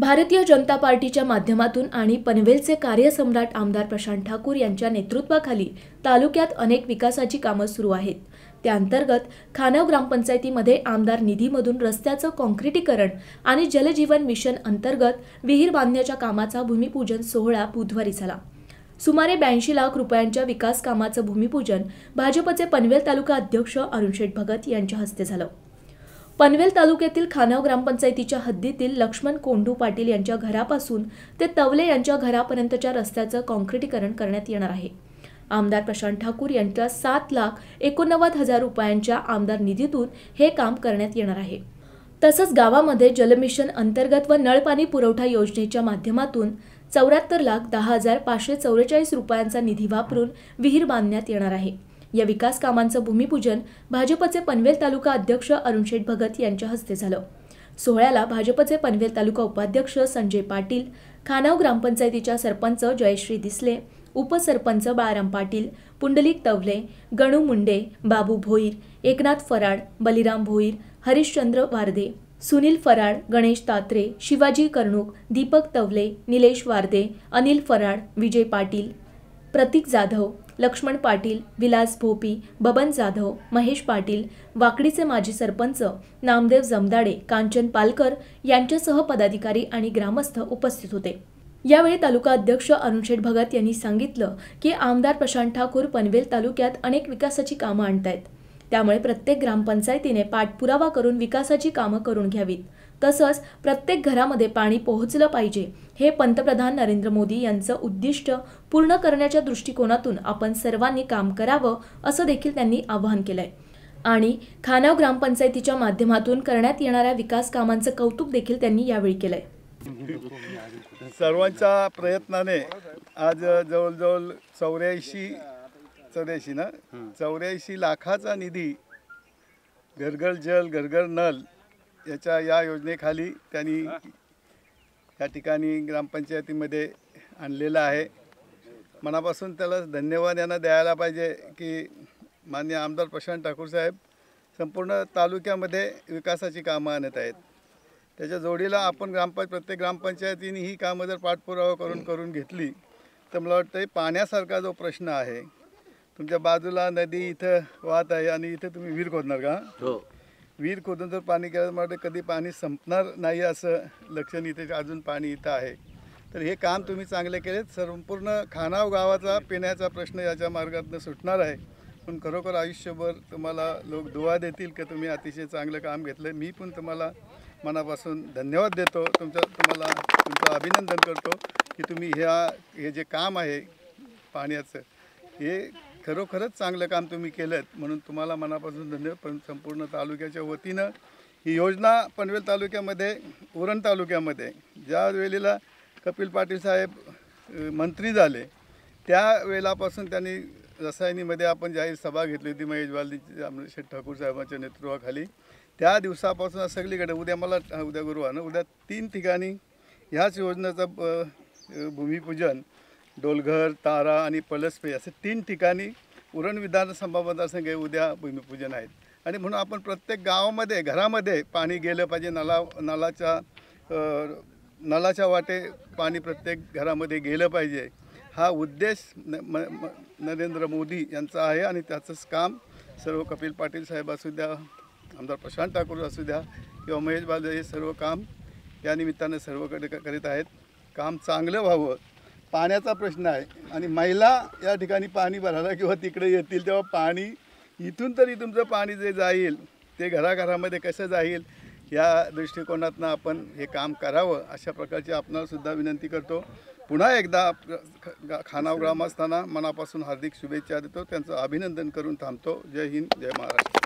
भारतीय जनता पार्टीच्या माध्यमातून आणि पनवेलचे कार्यसम्राट आमदार प्रशांत ठाकूर यांच्या नेतृत्वाखाली तालुक्यात अनेक विकासाची कामं सुरू आहेत त्याअंतर्गत खानव ग्रामपंचायतीमध्ये आमदार निधीमधून रस्त्याचं कॉन्क्रिटीकरण आणि जलजीवन मिशन अंतर्गत विहीर बांधण्याच्या कामाचा भूमिपूजन सोहळा बुधवारी झाला सुमारे ब्याऐंशी लाख रुपयांच्या विकास कामाचं भूमिपूजन भाजपचे पनवेल तालुका अध्यक्ष अरुणशेठ भगत यांच्या हस्ते झालं पनवेल तालुक्यातील खानाव ग्रामपंचायतीच्या हद्दीतील लक्ष्मण कोंडू पाटील यांच्या घरापासून ते तवले यांच्या घरापर्यंतच्या रस्त्याचं कॉन्क्रिटीकरण करण्यात येणार आहे आमदार प्रशांत ठाकूर यांच्या सात लाख एकोणनव्वद हजार रुपयांच्या आमदार निधीतून हे काम करण्यात येणार आहे तसंच गावामध्ये जलमिशन अंतर्गत व नळपाणी पुरवठा योजनेच्या माध्यमातून चौऱ्याहत्तर लाख दहा हजार पाचशे चौवेचाळीस रुपयांचा निधी वापरून विहीर बांधण्यात येणार आहे या विकास कामांचं भूमिपूजन भाजपचे पनवेल तालुका अध्यक्ष अरुणशेठ भगत यांच्या हस्ते झालं सोहळ्याला भाजपचे पनवेल तालुका उपाध्यक्ष संजय पाटील खानाव ग्रामपंचायतीच्या सरपंच जयश्री दिसले उपसरपंच बाळाराम पाटील पुंडलिक तवले गणू मुंडे बाबू भोईर एकनाथ फराड बलिराम भोईर हरिश्चंद्र वारदे सुनील फराड गणेश तात्रे शिवाजी कर्णूक दीपक तवले निलेश वारदे अनिल फराड विजय पाटील प्रतीक जाधव लक्ष्मण पाटील विलास भोपी बबन जाधव महेश पाटील वाकडीचे माजी सरपंच नामदेव जमदाडे कांचन पालकर यांच्यासह पदाधिकारी आणि ग्रामस्थ उपस्थित होते यावेळी तालुका अध्यक्ष अरुणशेठ भगत यांनी सांगितलं की आमदार प्रशांत ठाकूर पनवेल तालुक्यात अनेक विकासाची कामं आणतायत त्यामुळे प्रत्येक ग्रामपंचायतीने पाठपुरावा करून विकासाची कामं करून घ्यावीत तसंच प्रत्येक घरामध्ये पाणी पोहोचलं पाहिजे हे पंतप्रधान नरेंद्र मोदी यांचं उद्दिष्ट पूर्ण करण्याच्या दृष्टिकोनातून आपण सर्वांनी काम करावं असं देखील त्यांनी आवाहन केलंय आणि खानाव ग्रामपंचायतीच्या माध्यमातून करण्यात येणाऱ्या विकास कामांचं कौतुक देखील त्यांनी यावेळी केलंय सर्वांच्या प्रयत्नाने आज जवळजवळ चौऱ्याऐंशी चौऱ्याऐंशी ना चौऱ्याऐंशी लाखाचा निधी घरघर जल घरघर नल याच्या या योजनेखाली त्यांनी या ठिकाणी ग्रामपंचायतीमध्ये आणलेला आहे मनापासून त्याला धन्यवाद यांना द्यायला पाहिजे की मान्य आमदार प्रशांत ठाकूर साहेब संपूर्ण तालुक्यामध्ये विकासाची कामं आणत आहेत त्याच्या जोडीला आपण ग्रामपंच प्रत्येक ग्रामपंचायतीने ही कामं जर पाठपुरावा करून करून घेतली तर मला वाटतं पाण्यासारखा जो प्रश्न आहे तुमच्या बाजूला नदी इथं वाहत आहे आणि इथं तुम्ही विहीर खोदणार का हो विहीर खोदून जर पाणी केलं मला कधी पाणी संपणार नाही असं लक्षण इथे अजून पाणी इथं आहे तर हे काम तुम्ही चांगले केले संपूर्ण खानाव गावाचा पिण्याचा प्रश्न याच्या मार्गातनं सुटणार आहे पण खरोखर आयुष्यभर तुम्हाला लोक दुवा देतील की तुम्ही अतिशय चांगलं काम घेतलं मी पण तुम्हाला मनापासून धन्यवाद देतो तुमचा तुम्हाला तुमचं अभिनंदन करतो की तुम्ही ह्या हे जे काम आहे पाण्याचं हे खरोखरच चांगलं काम तुम्ही केलं म्हणून तुम्हाला मनापासून धन्यवाद पण संपूर्ण तालुक्याच्या वतीनं ही योजना पनवेल तालुक्यामध्ये उरण तालुक्यामध्ये ज्या वेळेला कपिल पाटील साहेब मंत्री झाले त्या वेळापासून त्यांनी रसायनीमध्ये आपण जाहीर सभा घेतली होती महेश शेठ ठाकूर साहेबांच्या नेतृत्वाखाली त्या दिवसापासून सगळीकडे उद्या मला उद्या गुरुवानं उद्या तीन ठिकाणी ह्याच योजनेचं भूमिपूजन डोलघर तारा आणि पलसपे असे तीन ठिकाणी उरण विधानसभा मतदारसंघ उद्या भूमिपूजन आहेत आणि म्हणून आपण प्रत्येक गावामध्ये घरामध्ये पाणी गेलं पाहिजे नला नलाच्या नलाच्या वाटे पाणी प्रत्येक घरामध्ये गेलं पाहिजे हा उद्देश न म, नरेंद्र मोदी यांचा आहे आणि त्याचंच काम सर्व कपिल पाटील साहेब असू द्या आमदार प्रशांत ठाकूर असू द्या किंवा महेश बाजे हे सर्व काम या निमित्तानं सर्वकडे करीत आहेत काम चांगलं व्हावं पाण्याचा प्रश्न आहे आणि महिला या ठिकाणी पाणी भरायला किंवा तिकडे येतील तेव्हा पाणी इथून तरी तुमचं पाणी जे जाईल ते घराघरामध्ये कसं जाईल या दृष्टिकोनातनं आपण हे काम करावं अशा प्रकारची आपणालासुद्धा विनंती करतो पुन्हा एकदा खानाव ग्रामस्थांना मनापासून हार्दिक शुभेच्छा देतो त्यांचं अभिनंदन करून थांबतो जय हिंद जय महाराष्ट्र